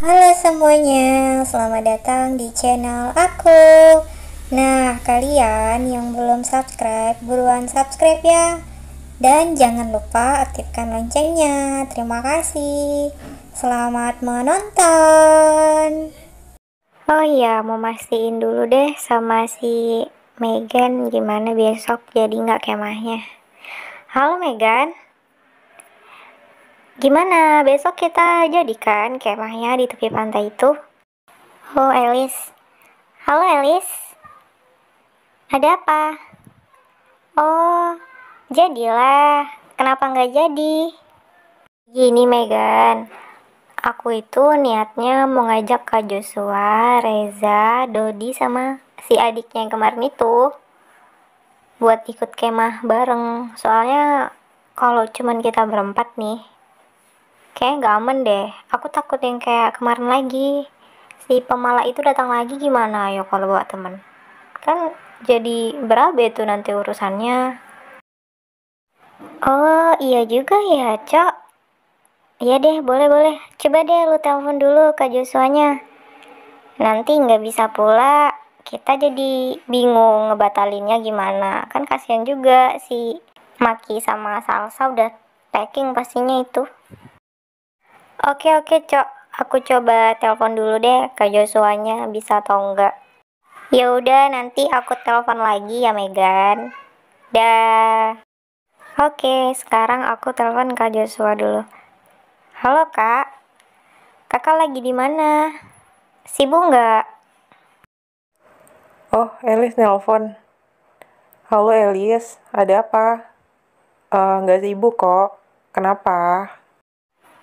Halo semuanya, selamat datang di channel aku Nah, kalian yang belum subscribe, buruan subscribe ya Dan jangan lupa aktifkan loncengnya Terima kasih Selamat menonton Oh iya, mau mastiin dulu deh sama si Megan gimana besok jadi nggak kemahnya Halo Megan Gimana, besok kita jadikan kemahnya di tepi pantai itu? Oh, Elis. Halo, Elis. Ada apa? Oh, jadilah. Kenapa nggak jadi? Gini, Megan. Aku itu niatnya mau ngajak Kak Joshua, Reza, Dodi, sama si adiknya yang kemarin itu buat ikut kemah bareng. Soalnya kalau cuman kita berempat nih, Kayaknya nggak aman deh. Aku takut yang kayak kemarin lagi. Si pemala itu datang lagi gimana ya kalau bawa temen? Kan jadi berabe tuh nanti urusannya. Oh iya juga ya, Cok. Iya deh, boleh-boleh. Coba deh lu telepon dulu ke Joshua-nya. Nanti nggak bisa pula, kita jadi bingung ngebatalinnya gimana. Kan kasihan juga si Maki sama Salsa udah packing pastinya itu. Oke oke cok, aku coba telepon dulu deh ke Joshuanya bisa atau enggak. Ya udah nanti aku telepon lagi ya Megan. Dah. Oke, sekarang aku telepon Kak Joshua dulu. Halo Kak, Kakak lagi di mana? Sibuk nggak? Oh, Elis nelpon. Halo Elis, ada apa? Eh, nggak uh, sibuk kok. Kenapa?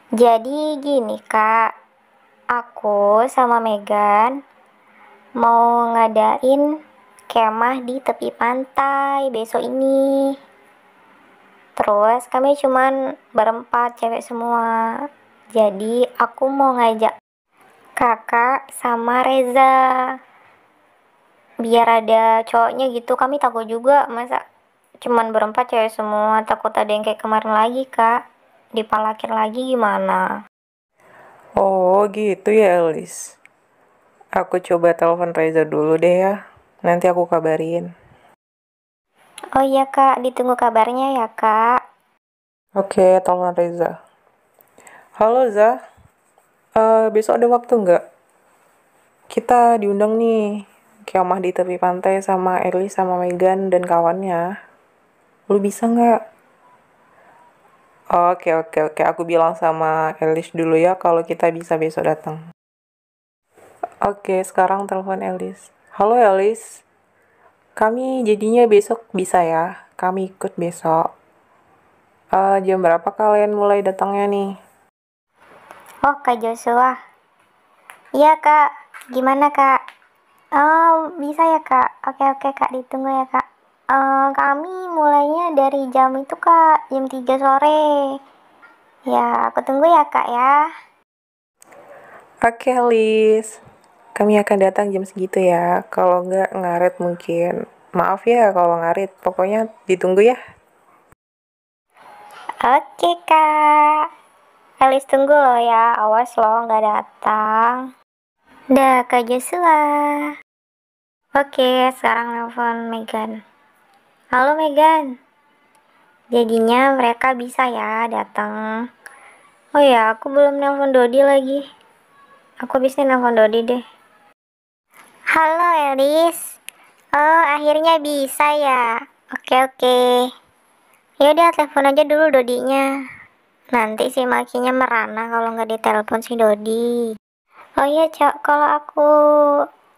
Jadi gini kak, aku sama Megan mau ngadain kemah di tepi pantai besok ini. Terus kami cuman berempat cewek semua. Jadi aku mau ngajak kakak sama Reza. Biar ada cowoknya gitu, kami takut juga masa cuman berempat cewek semua, takut ada yang kayak kemarin lagi, Kak dipalakin lagi gimana? Oh gitu ya Elis. Aku coba telepon Reza dulu deh ya. Nanti aku kabarin. Oh iya kak, ditunggu kabarnya ya kak. Oke, telepon Reza. Halo Za, uh, besok ada waktu nggak? Kita diundang nih, kiamah di tepi pantai sama Erli sama Megan dan kawannya. Lu bisa nggak? Oke, oke, oke. Aku bilang sama Elis dulu ya kalau kita bisa besok datang. Oke, sekarang telepon Elis. Halo Elis. Kami jadinya besok bisa ya? Kami ikut besok. Uh, jam berapa kalian mulai datangnya nih? Oh, Kak Joshua. Iya, Kak. Gimana, Kak? Oh, bisa ya, Kak. Oke, oke, Kak. Ditunggu ya, Kak uh, kami mulainya dari jam itu kak jam 3 sore ya aku tunggu ya kak ya oke Liz. kami akan datang jam segitu ya kalau nggak ngaret mungkin maaf ya kalau ngarit pokoknya ditunggu ya oke kak Elis tunggu lo ya, awas lo nggak datang. Dah, Kak Joshua. Oke, sekarang nelfon Megan. Halo Megan. Jadinya mereka bisa ya datang. Oh ya, aku belum nelpon Dodi lagi. Aku bisnis nelpon Dodi deh. Halo Elis. Oh, akhirnya bisa ya. Oke, oke. Yaudah, telepon aja dulu Dodinya. Nanti si makinya merana kalau nggak ditelepon si Dodi. Oh iya, Cok, kalau aku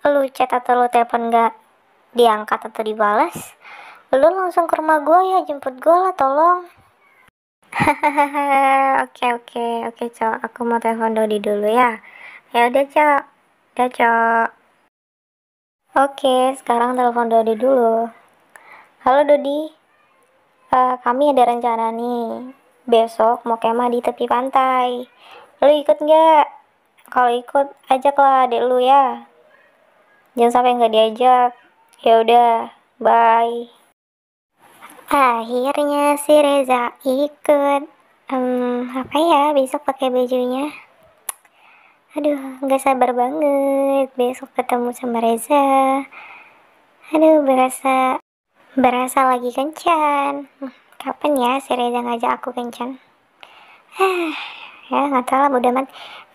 lu chat atau lu telepon nggak diangkat atau dibalas, Lo langsung ke rumah gue ya, jemput gue lah, tolong. Hahaha, oke oke oke cok, aku mau telepon Dodi dulu ya. Ya udah cok, udah cok. Oke, sekarang telepon Dodi dulu. Halo Dodi, uh, kami ada rencana nih. Besok mau kemah di tepi pantai. Lo ikut nggak? Kalau ikut, ajaklah adik lu ya. Jangan sampai nggak diajak. Ya udah, bye. Akhirnya si Reza ikut. Um, apa ya besok pakai bajunya? Aduh, nggak sabar banget besok ketemu sama Reza. Aduh, berasa berasa lagi kencan. Hmm, kapan ya si Reza ngajak aku kencan? Ah, ya nggak tahu lah mudah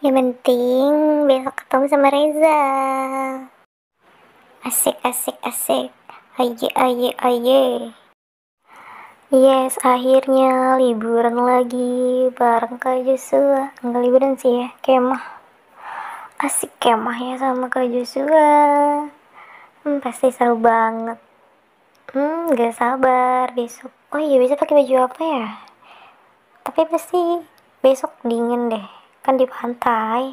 Yang penting besok ketemu sama Reza. Asik, asik, asik. Aye, aye, aye. Yes, akhirnya liburan lagi bareng Kak Joshua. Enggak liburan sih ya, kemah. Asik kemah ya sama Kak Joshua. Hmm, pasti seru banget. Hmm, gak sabar besok. Oh iya, besok pakai baju apa ya? Tapi pasti besok dingin deh. Kan di pantai.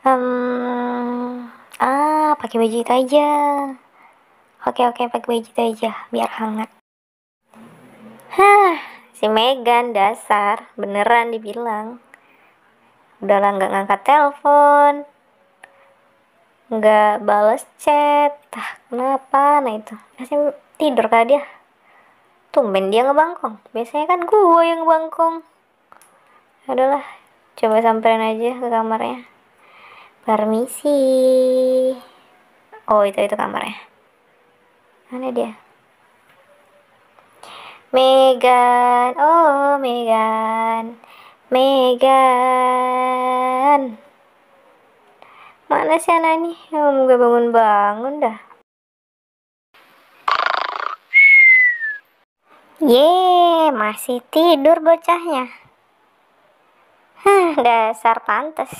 Hmm, ah, pakai baju itu aja. Oke, oke, pakai baju itu aja biar hangat. Hah, si Megan dasar, beneran dibilang. Udahlah nggak ngangkat telepon, nggak bales chat. nah, kenapa? Nah itu masih tidur kah dia? Tumben dia ngebangkong. Biasanya kan gue yang ngebangkong. Adalah, coba samperin aja ke kamarnya. Permisi. Oh itu itu kamarnya. Mana dia? Megan, oh Megan, Megan. Mana sih anak ini? Oh, gue bangun-bangun dah. Ye, masih tidur bocahnya. Hah, dasar pantas.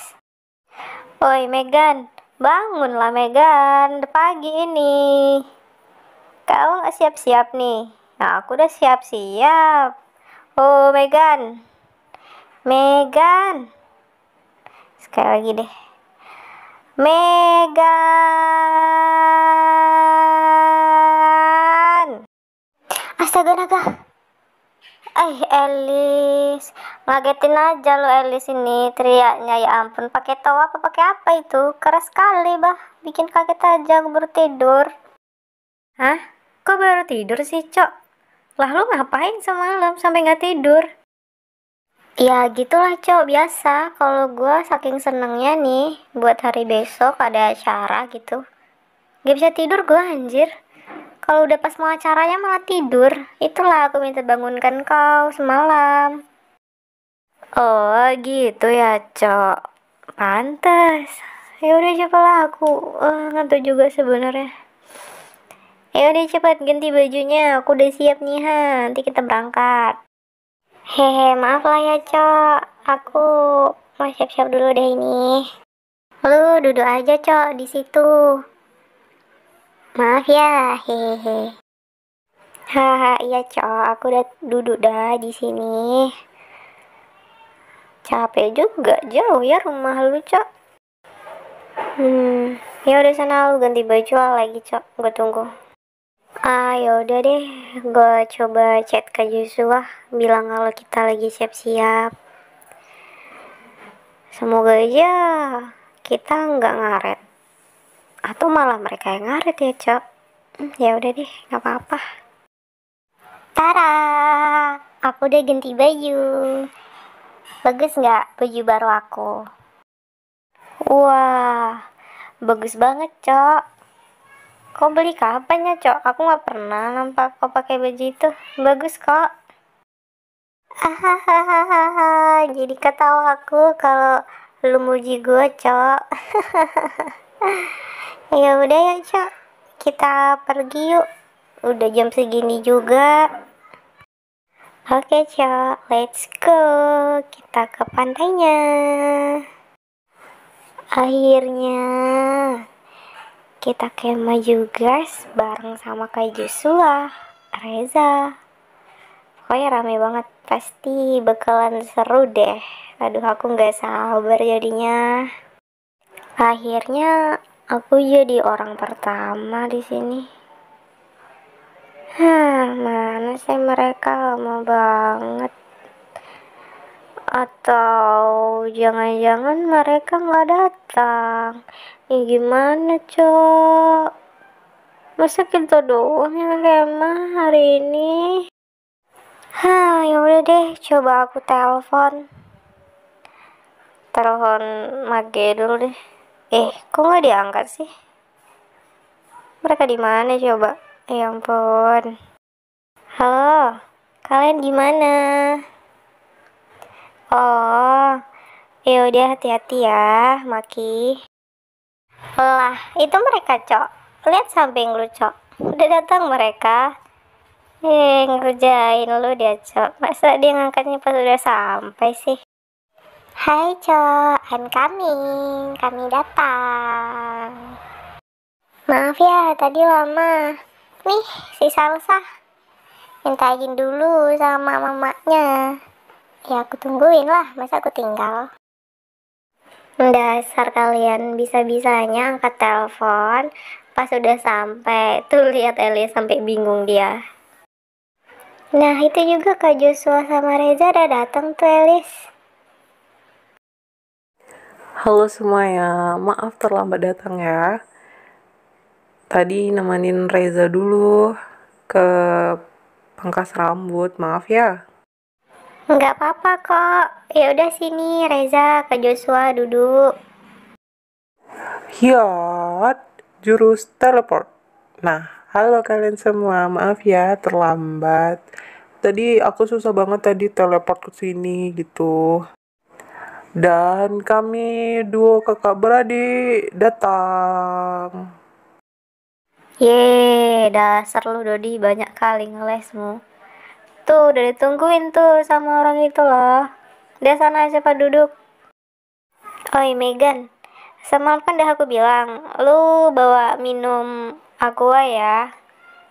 Oi Megan, bangunlah Megan, pagi ini. Kau nggak siap-siap nih. Nah, aku udah siap-siap. Oh, Megan. Megan. Sekali lagi deh. Megan. Astaga naga. Eh, Elis. Ngagetin aja lo Elis ini teriaknya ya ampun. Pakai tawa apa pakai apa itu? Keras sekali, Bah. Bikin kaget aja aku baru tidur. Hah? Kok baru tidur sih, Cok? Lah lu ngapain semalam sampai nggak tidur? Ya gitulah cowok biasa kalau gue saking senengnya nih buat hari besok ada acara gitu Gak bisa tidur gue anjir Kalau udah pas mau acaranya malah tidur Itulah aku minta bangunkan kau semalam Oh gitu ya cok pantas. Ya udah lah aku uh, eh, ngantuk juga sebenarnya Ayo deh cepat ganti bajunya, aku udah siap nih ha, nanti kita berangkat. Hehe, maaf lah ya cok, aku mau siap-siap dulu deh ini. Lu duduk aja cok di situ. Maaf ya, hehehe. Haha, iya cok, aku udah duduk dah di sini. Capek juga, jauh ya rumah lu cok. Hmm, ya udah sana lu ganti baju lah lagi cok, gue tunggu ya udah deh gue coba chat ke Joshua bilang kalau kita lagi siap-siap semoga aja kita nggak ngaret atau malah mereka yang ngaret ya cok hmm, ya udah deh nggak apa-apa Tara aku udah ganti baju bagus nggak baju baru aku wah bagus banget cok Kau beli kapan ya, Cok? Aku nggak pernah nampak kau pakai baju itu. Bagus kok. Ahahaha, jadi ketawa aku kalau lu muji gue, Cok. ya udah ya, Cok. Kita pergi yuk. Udah jam segini juga. Oke, Cok. Let's go. Kita ke pantainya. Akhirnya kita kema juga bareng sama kayak Joshua, Reza. Pokoknya rame banget, pasti bakalan seru deh. Aduh, aku nggak sabar jadinya. Akhirnya aku jadi orang pertama di sini. Hah, mana sih mereka lama banget atau jangan-jangan mereka nggak datang ini ya gimana cok masa kita doang yang kemah hari ini ha ya udah deh, coba aku telepon. Telepon Mage dulu deh. Eh, kok nggak diangkat sih? Mereka di mana coba? Ya ampun. Halo, kalian gimana mana? Oh, ya udah hati-hati ya, Maki. Lah, itu mereka, Cok. Lihat samping lu, Cok. Udah datang mereka. Eh, ngerjain lu dia, Cok. Masa dia ngangkatnya pas udah sampai sih? Hai, Cok. I'm coming. Kami datang. Maaf ya, tadi lama. Nih, si Salsa. Minta izin dulu sama mamanya ya aku tungguin lah masa aku tinggal dasar kalian bisa-bisanya angkat telepon pas udah sampai tuh lihat Elia sampai bingung dia nah itu juga Kak Joshua sama Reza udah datang tuh Elis Halo semuanya, maaf terlambat datang ya. Tadi nemenin Reza dulu ke pangkas rambut, maaf ya. Nggak apa-apa kok. Ya udah sini Reza ke Joshua duduk. Yot, jurus teleport. Nah, halo kalian semua. Maaf ya terlambat. Tadi aku susah banget tadi teleport ke sini gitu. Dan kami duo kakak beradik datang. Yeay, dasar lu Dodi banyak kali ngelesmu. Tuh udah ditungguin tuh sama orang itu loh. Dia sana siapa duduk. Oi oh, iya, Megan, semalam kan udah aku bilang, lu bawa minum aqua ya.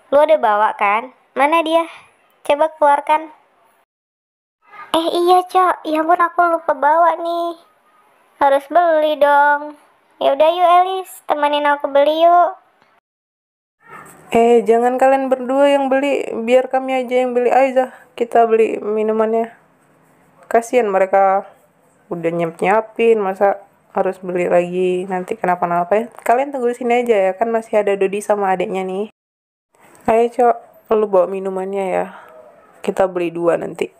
Lu ada bawa kan? Mana dia? Coba keluarkan. Eh iya cok, ya ampun aku lupa bawa nih. Harus beli dong. Yaudah yuk Elis, temenin aku beli yuk. Eh, jangan kalian berdua yang beli, biar kami aja yang beli aja. Kita beli minumannya. Kasihan mereka udah nyiap-nyiapin, masa harus beli lagi nanti kenapa-napa ya. Kalian tunggu di sini aja ya, kan masih ada Dodi sama adiknya nih. Ayo, Cok, lu bawa minumannya ya. Kita beli dua nanti.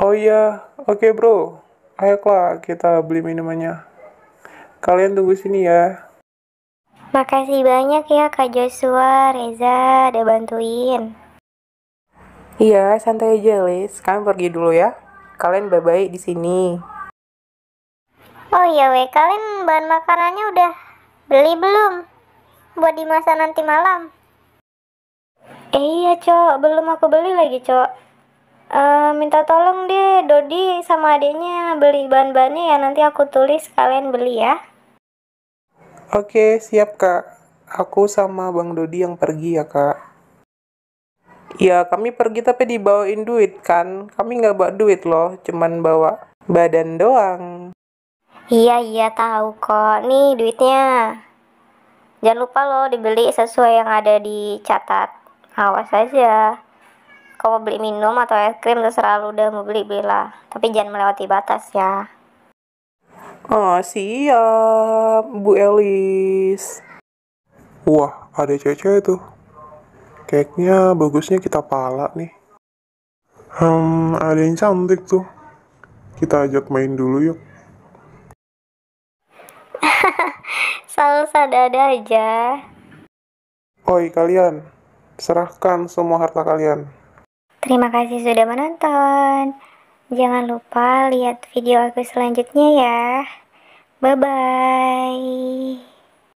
Oh iya, oke okay, bro. Ayo kita beli minumannya. Kalian tunggu sini ya. Makasih banyak ya Kak Joshua, Reza, udah bantuin. Iya, santai aja Liz. Kalian pergi dulu ya. Kalian bye-bye di sini. Oh iya weh, kalian bahan makanannya udah beli belum? Buat dimasak nanti malam. Eh iya cok, belum aku beli lagi cok. Uh, minta tolong deh Dodi sama adiknya beli bahan-bahannya ya nanti aku tulis kalian beli ya. Oke, siap kak. Aku sama Bang Dodi yang pergi ya kak. Ya, kami pergi tapi dibawain duit kan. Kami nggak bawa duit loh, cuman bawa badan doang. Iya, iya tahu kok. Nih duitnya. Jangan lupa loh dibeli sesuai yang ada di catat. Awas aja. Kalo mau beli minum atau es krim terserah lu udah mau beli belilah. Tapi jangan melewati batas ya. Oh, siap, Bu Elis. Wah, ada cewek-cewek tuh. Kayaknya bagusnya kita pala nih. Hmm, ada yang cantik tuh. Kita ajak main dulu yuk. Selalu ada-ada aja. Oi kalian, serahkan semua harta kalian. Terima kasih sudah menonton. Jangan lupa lihat video aku selanjutnya ya. Bye bye.